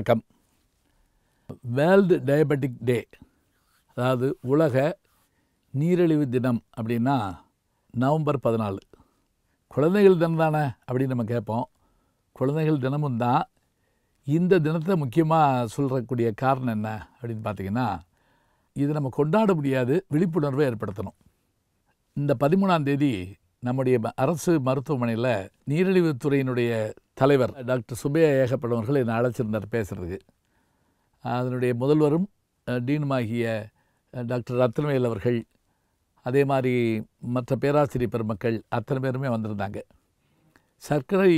வணக்கம் world diabetic டே அதாவது உலக நீரிழிவு தினம் அப்படின்னா நவம்பர் பதினாலு குழந்தைகள் தினம் தானே அப்படின்னு நம்ம கேட்போம் குழந்தைகள் தினமும் தான் இந்த தினத்தை முக்கியமாக சொல்கிறக்கூடிய காரணம் என்ன அப்படின்னு பார்த்தீங்கன்னா இது நம்ம கொண்டாட முடியாது விழிப்புணர்வை ஏற்படுத்தணும் இந்த பதிமூணாம் தேதி நம்முடைய அரசு மருத்துவமனையில் நீரிழிவு துறையினுடைய தலைவர் டாக்டர் சுபையா ஏகப்படவர்கள் என்னை அழைச்சிருந்தார் பேசுகிறதுக்கு அதனுடைய முதல்வரும் டீனுமாகிய டாக்டர் ரத்னவேல் அவர்கள் அதே மாதிரி மற்ற பேராசிரியர் பெருமக்கள் அத்தனை பேருமே வந்திருந்தாங்க சர்க்கரை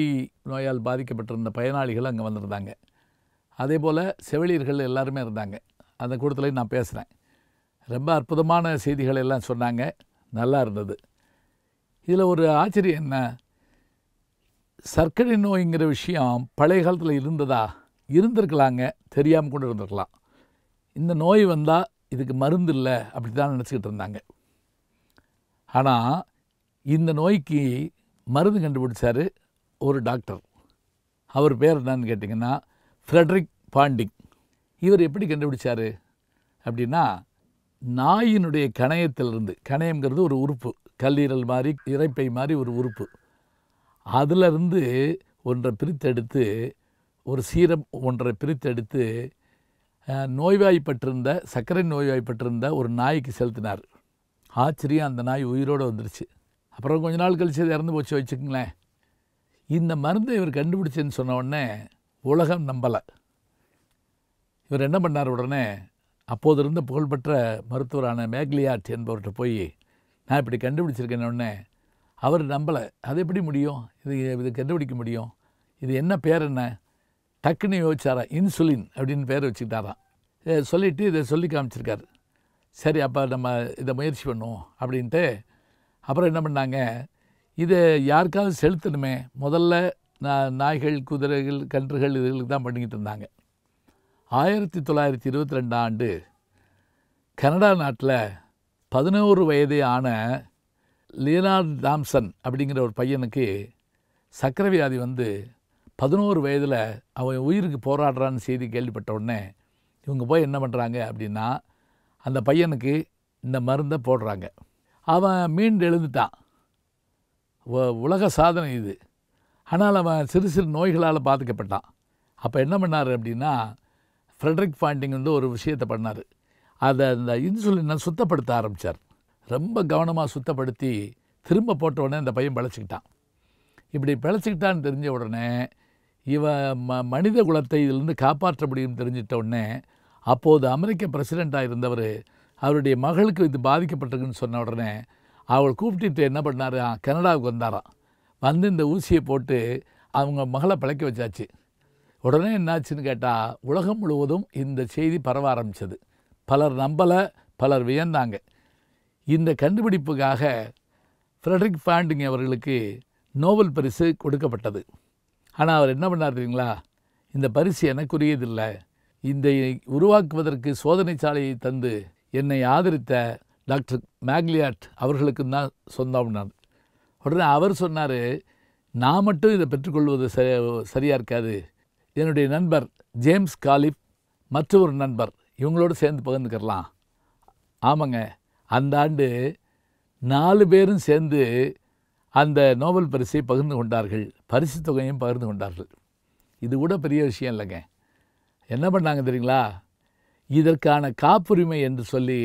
நோயால் பாதிக்கப்பட்டிருந்த பயனாளிகள் அங்கே வந்திருந்தாங்க அதே போல் செவிலியர்கள் எல்லாருமே இருந்தாங்க அந்த கூட்டத்தில் நான் பேசுகிறேன் ரொம்ப அற்புதமான செய்திகள் எல்லாம் சொன்னாங்க நல்லா இருந்தது இதில் ஒரு ஆச்சரியம் என்ன சர்க்கரை நோய்ங்கிற விஷயம் பழைய காலத்தில் இருந்ததா இருந்திருக்கலாங்க தெரியாமல் கொண்டு இருந்திருக்கலாம் இந்த நோய் வந்தால் இதுக்கு மருந்து இல்லை அப்படி தான் நினச்சிக்கிட்டு இருந்தாங்க ஆனால் இந்த நோய்க்கு மருந்து கண்டுபிடிச்சார் ஒரு டாக்டர் அவர் பேர் என்னன்னு கேட்டிங்கன்னா ஃப்ரெட்ரிக் பாண்டிங் இவர் எப்படி கண்டுபிடிச்சார் அப்படின்னா நாயினுடைய கணையத்திலிருந்து கணையங்கிறது ஒரு உறுப்பு கல்லீரல் மாதிரி இறைப்பை மாதிரி ஒரு உறுப்பு அதிலிருந்து ஒன்றை பிரித்தெடுத்து ஒரு சீரம் ஒன்றை பிரித்தெடுத்து நோய்வாய்ப்பட்டிருந்த சர்க்கரை நோய்வாய்ப்பட்டிருந்த ஒரு நாய்க்கு செலுத்தினார் ஆச்சரியம் அந்த நாய் உயிரோடு வந்துருச்சு அப்புறம் கொஞ்ச நாள் கழிச்சு இறந்து போச்சு வச்சுக்கங்களேன் இந்த மருந்தை இவர் கண்டுபிடிச்சேன்னு சொன்ன உடனே உலகம் நம்பலை இவர் என்ன பண்ணார் உடனே அப்போது இருந்த புகழ்பெற்ற மருத்துவரான மேக்லியாட் என்பவர்கிட்ட போய் நான் இப்படி கண்டுபிடிச்சிருக்கேன் உடனே அவர் நம்பலை அது எப்படி முடியும் இது இது கண்டுபிடிக்க முடியும் இது என்ன பேர் என்ன டக்குன்னு யோசிச்சாரா இன்சுலின் அப்படின்னு பேர் வச்சுக்கிட்டாராம் சொல்லிவிட்டு இதை சொல்லி காமிச்சிருக்காரு சரி அப்போ நம்ம இதை முயற்சி பண்ணுவோம் அப்படின்ட்டு அப்புறம் என்ன பண்ணாங்க இதை யாருக்காவது செலுத்தணுமே முதல்ல நான் நாய்கள் குதிரைகள் கன்றுகள் இதுகளுக்கு தான் பண்ணிக்கிட்டு இருந்தாங்க ஆயிரத்தி தொள்ளாயிரத்தி இருபத்தி ரெண்டு ஆண்டு கனடா நாட்டில் பதினோரு வயது ஆன லியனார்டு தாம்சன் அப்படிங்கிற ஒரு பையனுக்கு சக்கரவியாதி வந்து பதினோரு வயதில் அவன் உயிருக்கு போராடுறான்னு செய்தி கேள்விப்பட்ட உடனே இவங்க போய் என்ன பண்ணுறாங்க அப்படின்னா அந்த பையனுக்கு இந்த மருந்தை போடுறாங்க அவன் மீண்டு எழுந்துட்டான் உலக சாதனை இது ஆனால் அவன் சிறு சிறு நோய்களால் பாதிக்கப்பட்டான் அப்போ என்ன பண்ணார் அப்படின்னா ஃப்ரெட்ரிக் பாயிண்டிங் வந்து ஒரு விஷயத்தை பண்ணார் அதை அந்த இன்சுலினை சுத்தப்படுத்த ஆரம்பித்தார் ரொம்ப கவனமாக சுத்தப்படுத்தி திரும்ப போட்ட உடனே அந்த பையன் பிழைச்சிக்கிட்டான் இப்படி பிழைச்சிக்கிட்டான்னு தெரிஞ்ச உடனே இவன் ம மனித குலத்தை இதிலிருந்து காப்பாற்ற முடியும்னு தெரிஞ்சிட்ட உடனே அப்போது அமெரிக்க பிரசிடெண்ட்டாக இருந்தவர் அவருடைய மகளுக்கு இது பாதிக்கப்பட்டிருக்குன்னு சொன்ன உடனே அவள் கூப்பிட்டுட்டு என்ன பண்ணார் கனடாவுக்கு வந்தாராம் வந்து இந்த ஊசியை போட்டு அவங்க மகளை பிழைக்க வச்சாச்சு உடனே என்னாச்சுன்னு கேட்டால் உலகம் முழுவதும் இந்த செய்தி பரவ ஆரம்பித்தது பலர் நம்பலை பலர் வியந்தாங்க இந்த கண்டுபிடிப்புக்காக ஃப்ரெட்ரிக் ஃபேண்டிங் அவர்களுக்கு நோபல் பரிசு கொடுக்கப்பட்டது ஆனால் அவர் என்ன பண்ணார் தெரியுங்களா இந்த பரிசு எனக்குரியதில்லை இந்த உருவாக்குவதற்கு சோதனை சாலையை தந்து என்னை ஆதரித்த டாக்டர் மேக்லியாட் அவர்களுக்கு தான் சொந்தம்னார் உடனே அவர் சொன்னார் நான் மட்டும் இதை பெற்றுக்கொள்வது சரி சரியாக இருக்காது என்னுடைய நண்பர் ஜேம்ஸ் காலிப் மற்றொரு நண்பர் இவங்களோடு சேர்ந்து பகிர்ந்துக்கிறலாம் ஆமாங்க அந்த ஆண்டு நாலு பேரும் சேர்ந்து அந்த நோபல் பரிசை பகிர்ந்து கொண்டார்கள் பரிசு தொகையும் பகிர்ந்து கொண்டார்கள் இது கூட பெரிய விஷயம் இல்லைங்க என்ன பண்ணாங்க தெரியுங்களா இதற்கான காப்புரிமை என்று சொல்லி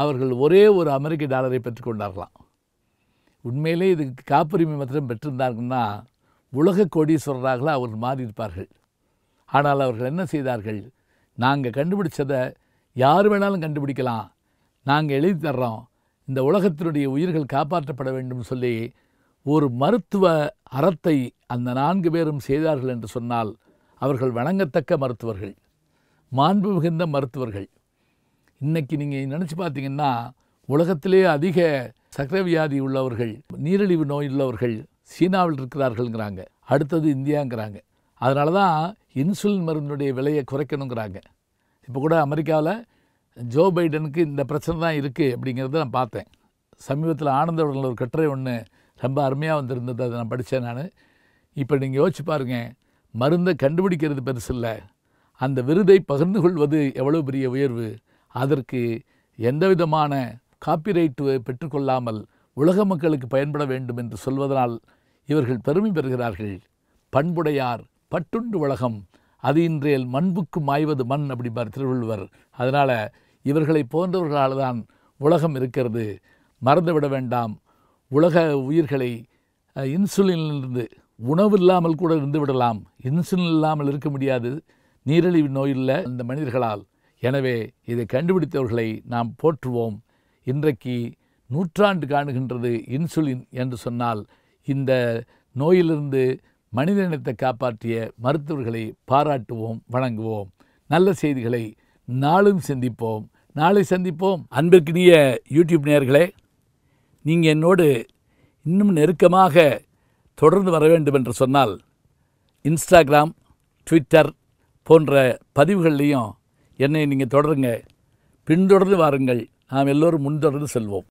அவர்கள் ஒரே ஒரு அமெரிக்க டாலரை பெற்றுக்கொண்டார்களாம் உண்மையிலே இதுக்கு காப்புரிமை மாத்திரம் பெற்றிருந்தார்கள்னா உலக கோடீஸ்வரராக அவர்கள் மாறியிருப்பார்கள் ஆனால் அவர்கள் என்ன செய்தார்கள் நாங்கள் கண்டுபிடிச்சதை யார் வேணாலும் கண்டுபிடிக்கலாம் நாங்கள் எழுதி தர்றோம் இந்த உலகத்தினுடைய உயிர்கள் காப்பாற்றப்பட வேண்டும் சொல்லி ஒரு மருத்துவ அறத்தை அந்த நான்கு பேரும் செய்தார்கள் என்று சொன்னால் அவர்கள் வணங்கத்தக்க மருத்துவர்கள் மாண்பு மிகுந்த மருத்துவர்கள் இன்றைக்கி நீங்கள் நினச்சி பார்த்தீங்கன்னா உலகத்திலே அதிக சக்கரை வியாதி உள்ளவர்கள் நீரிழிவு நோய் உள்ளவர்கள் சீனாவில் இருக்கிறார்கள்ங்கிறாங்க அடுத்தது இந்தியாங்கிறாங்க அதனால தான் இன்சுலின் மருந்துடைய விலையை குறைக்கணுங்கிறாங்க இப்போ கூட அமெரிக்காவில் ஜோ பைடனுக்கு இந்த பிரச்சனை தான் இருக்குது அப்படிங்கிறத நான் பார்த்தேன் சமீபத்தில் ஆனந்தவுடன் ஒரு கட்டுரை ஒன்று ரொம்ப அருமையாக வந்திருந்தது அதை நான் படித்தேன் நான் இப்போ நீங்கள் யோசிச்சு பாருங்கள் மருந்தை கண்டுபிடிக்கிறது பெருசு இல்லை அந்த விருதை பகிர்ந்து கொள்வது எவ்வளோ பெரிய உயர்வு அதற்கு எந்த விதமான காப்பிரைட்டு பெற்றுக்கொள்ளாமல் உலக மக்களுக்கு பயன்பட வேண்டும் என்று சொல்வதனால் இவர்கள் பெருமை பெறுகிறார்கள் பண்புடையார் பட்டுண்டு உலகம் அது இன்றைய மண்புக்கு மாய்வது மண் அப்படிம்பார் திருவள்ளுவர் அதனால் இவர்களை போன்றவர்களால் தான் உலகம் இருக்கிறது மறந்துவிட வேண்டாம் உலக உயிர்களை இன்சுலினிலிருந்து உணவு இல்லாமல் கூட இருந்து விடலாம் இன்சுலின் இல்லாமல் இருக்க முடியாது நீரிழிவு நோயில்ல அந்த மனிதர்களால் எனவே இதை கண்டுபிடித்தவர்களை நாம் போற்றுவோம் இன்றைக்கு நூற்றாண்டு காணுகின்றது இன்சுலின் என்று சொன்னால் இந்த நோயிலிருந்து இனத்தை காப்பாற்றிய மருத்துவர்களை பாராட்டுவோம் வணங்குவோம் நல்ல செய்திகளை நாளும் சந்திப்போம் நாளை சந்திப்போம் அன்பிற்கினிய யூடியூப் நேர்களே நீங்கள் என்னோடு இன்னும் நெருக்கமாக தொடர்ந்து வர வேண்டும் என்று சொன்னால் இன்ஸ்டாகிராம் ட்விட்டர் போன்ற பதிவுகள்லேயும் என்னை நீங்கள் தொடருங்க பின்தொடர்ந்து வாருங்கள் நாம் எல்லோரும் முன்தொடர்ந்து செல்வோம்